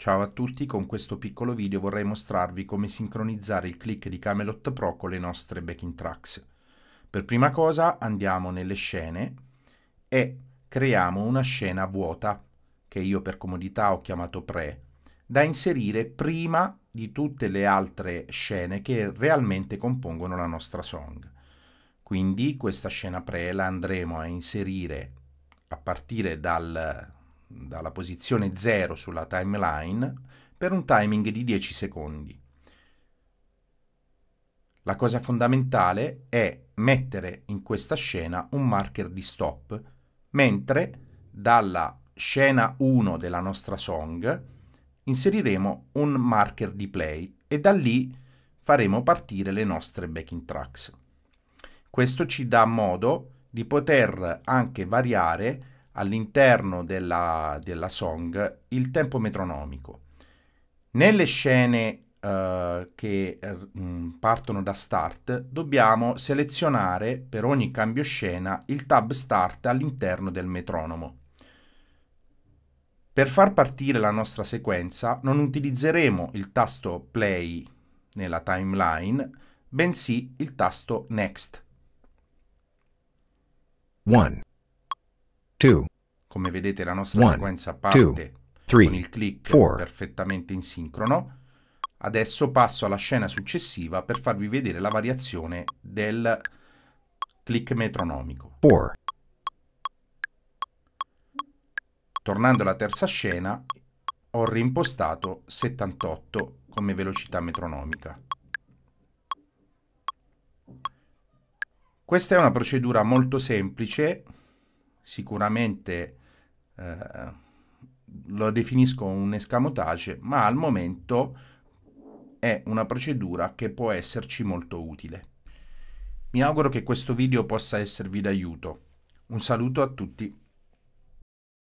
Ciao a tutti, con questo piccolo video vorrei mostrarvi come sincronizzare il click di Camelot Pro con le nostre backing tracks. Per prima cosa andiamo nelle scene e creiamo una scena vuota, che io per comodità ho chiamato pre, da inserire prima di tutte le altre scene che realmente compongono la nostra song. Quindi questa scena pre la andremo a inserire a partire dal dalla posizione 0 sulla timeline per un timing di 10 secondi. La cosa fondamentale è mettere in questa scena un marker di stop, mentre dalla scena 1 della nostra song inseriremo un marker di play e da lì faremo partire le nostre backing tracks. Questo ci dà modo di poter anche variare all'interno della, della, song il tempo metronomico. Nelle scene eh, che mh, eh, mm, partono da start dobbiamo selezionare per ogni cambio scena il tab start all'interno del metronomo. Per far partire la nostra sequenza non utilizzeremo il tasto play nella timeline, bensì il tasto next. One. 2, come vedete la nostra one, sequenza parte two, three, con il click four. perfettamente in sincrono. Adesso passo alla scena successiva per farvi vedere la variazione del click metronomico. Four. Tornando alla terza scena, ho rimpostato 78 come velocità metronomica. Questa è una procedura molto semplice sicuramente eh, lo definisco un escamotage, ma al momento è una procedura che può esserci molto utile. Mi auguro che questo video possa esservi d'aiuto. Un saluto a tutti.